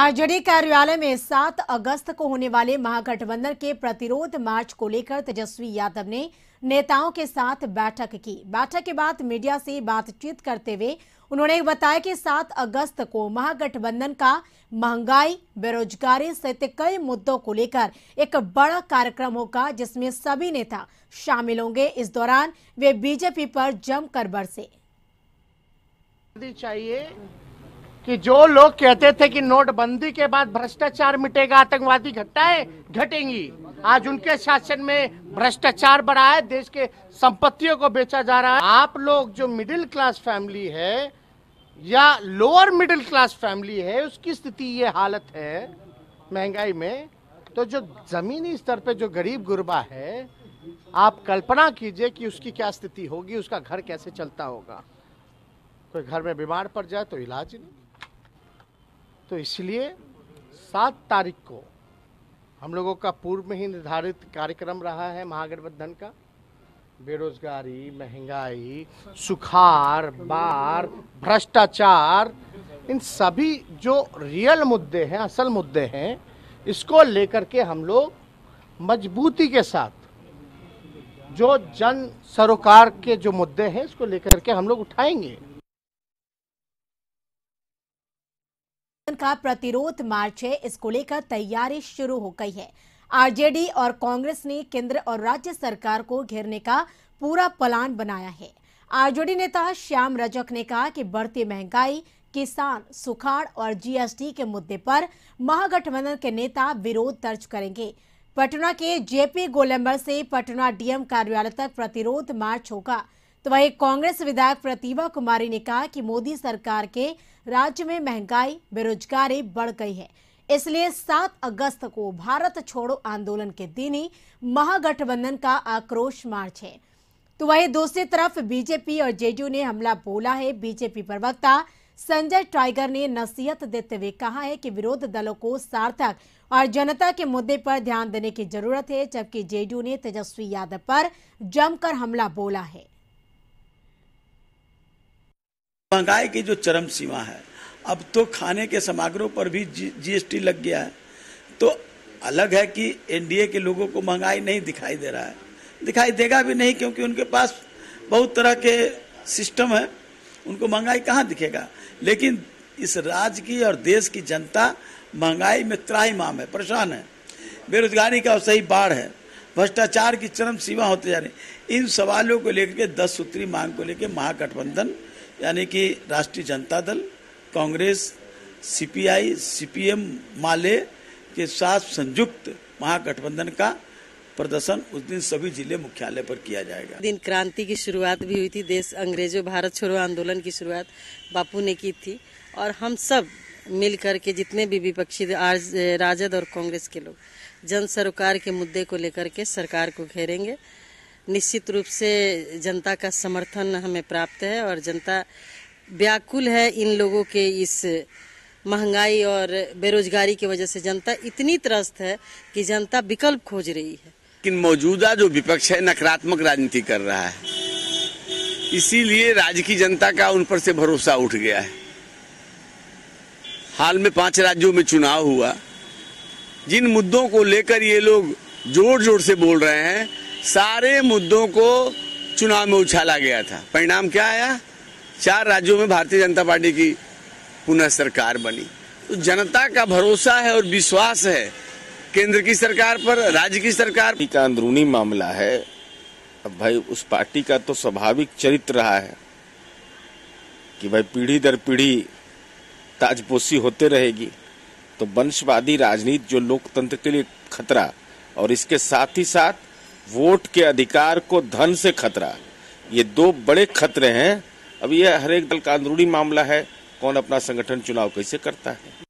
RJD कार्यालय में 7 अगस्त को होने वाले महागठबंधन के प्रतिरोध मार्च को लेकर तेजस्वी यादव ने नेताओं के साथ बैठक की बैठक के बाद मीडिया से बातचीत करते हुए उन्होंने बताया कि 7 अगस्त को महागठबंधन का महंगाई बेरोजगारी सहित कई मुद्दों को लेकर एक बड़ा कार्यक्रम होगा जिसमें सभी नेता शामिल होंगे इस दौरान वे बीजेपी पर जमकर बरसे चाहिए कि जो लोग कहते थे कि नोटबंदी के बाद भ्रष्टाचार मिटेगा आतंकवादी घटाए घटेंगी आज उनके शासन में भ्रष्टाचार बढ़ा है देश के संपत्तियों को बेचा जा रहा है आप लोग जो मिडिल क्लास फैमिली है या लोअर मिडिल क्लास फैमिली है उसकी स्थिति ये हालत है महंगाई में तो जो जमीनी स्तर पे जो गरीब गुरबा है आप कल्पना कीजिए कि उसकी क्या स्थिति होगी उसका घर कैसे चलता होगा कोई घर में बीमार पड़ जाए तो इलाज नहीं तो इसलिए सात तारीख को हम लोगों का पूर्व में ही निर्धारित कार्यक्रम रहा है महागठबंधन का बेरोजगारी महंगाई सुखार बाढ़ भ्रष्टाचार इन सभी जो रियल मुद्दे हैं असल मुद्दे हैं इसको लेकर के हम लोग मजबूती के साथ जो जन सरोकार के जो मुद्दे हैं इसको लेकर के हम लोग उठाएंगे का प्रतिरोध मार्च है इसको लेकर तैयारी शुरू हो गई है आरजेडी और कांग्रेस ने केंद्र और राज्य सरकार को घेरने का पूरा प्लान बनाया है आरजेडी नेता श्याम रजक ने कहा कि बढ़ती महंगाई किसान सुखाड़ और जीएसटी के मुद्दे पर महागठबंधन के नेता विरोध दर्ज करेंगे पटना के जेपी गोलंबर से पटना डीएम कार्यालय तक प्रतिरोध मार्च होगा तो वहीं कांग्रेस विधायक प्रतिभा कुमारी ने कहा कि मोदी सरकार के राज्य में महंगाई बेरोजगारी बढ़ गई है इसलिए 7 अगस्त को भारत छोड़ो आंदोलन के दिन ही महागठबंधन का आक्रोश मार्च है तो वहीं दूसरी तरफ बीजेपी और जेडीयू ने हमला बोला है बीजेपी प्रवक्ता संजय टाइगर ने नसीहत देते हुए कहा है कि विरोध दलों को सार्थक और जनता के मुद्दे पर ध्यान देने की जरूरत है जबकि जेडीयू ने तेजस्वी यादव पर जमकर हमला बोला है महंगाई की जो चरम सीमा है अब तो खाने के समाग्रों पर भी जीएसटी लग गया है तो अलग है कि एनडीए के लोगों को महंगाई नहीं दिखाई दे रहा है दिखाई देगा भी नहीं क्योंकि उनके पास बहुत तरह के सिस्टम है उनको महंगाई कहाँ दिखेगा लेकिन इस राज्य की और देश की जनता महंगाई में त्राहीमाम है परेशान है बेरोजगारी का सही बाढ़ है भ्रष्टाचार की चरम सीमा होते जा रही इन सवालों को लेकर के दस सूत्री मांग को लेकर महागठबंधन यानी कि राष्ट्रीय जनता दल कांग्रेस सीपीआई सीपीएम माले के साथ संयुक्त महागठबंधन का प्रदर्शन उस दिन सभी जिले मुख्यालय पर किया जाएगा दिन क्रांति की शुरुआत भी हुई थी देश अंग्रेजों भारत छोड़ो आंदोलन की शुरुआत बापू ने की थी और हम सब मिल करके जितने भी विपक्षी राजद और कांग्रेस के लोग जन सरोकार के मुद्दे को लेकर के सरकार को घेरेंगे निश्चित रूप से जनता का समर्थन हमें प्राप्त है और जनता व्याकुल है इन लोगों के इस महंगाई और बेरोजगारी की वजह से जनता इतनी त्रस्त है कि जनता विकल्प खोज रही है लेकिन मौजूदा जो विपक्ष है नकारात्मक राजनीति कर रहा है इसीलिए राज्य की जनता का उन पर से भरोसा उठ गया है हाल में पांच राज्यों में चुनाव हुआ जिन मुद्दों को लेकर ये लोग जोर जोर से बोल रहे हैं सारे मुद्दों को चुनाव में उछाला गया था परिणाम क्या आया चार राज्यों में भारतीय जनता पार्टी की पुनः सरकार बनी तो जनता का भरोसा है और विश्वास है केंद्र की सरकार पर राज्य की सरकार का अंदरूनी मामला है अब भाई उस पार्टी का तो स्वाभाविक चरित्र रहा है कि भाई पीढ़ी दर पीढ़ी ताजपोशी होते रहेगी तो वंशवादी राजनीति जो लोकतंत्र के लिए खतरा और इसके साथ ही साथ वोट के अधिकार को धन से खतरा ये दो बड़े खतरे हैं अब यह हर एक दल का अंदरूनी मामला है कौन अपना संगठन चुनाव कैसे करता है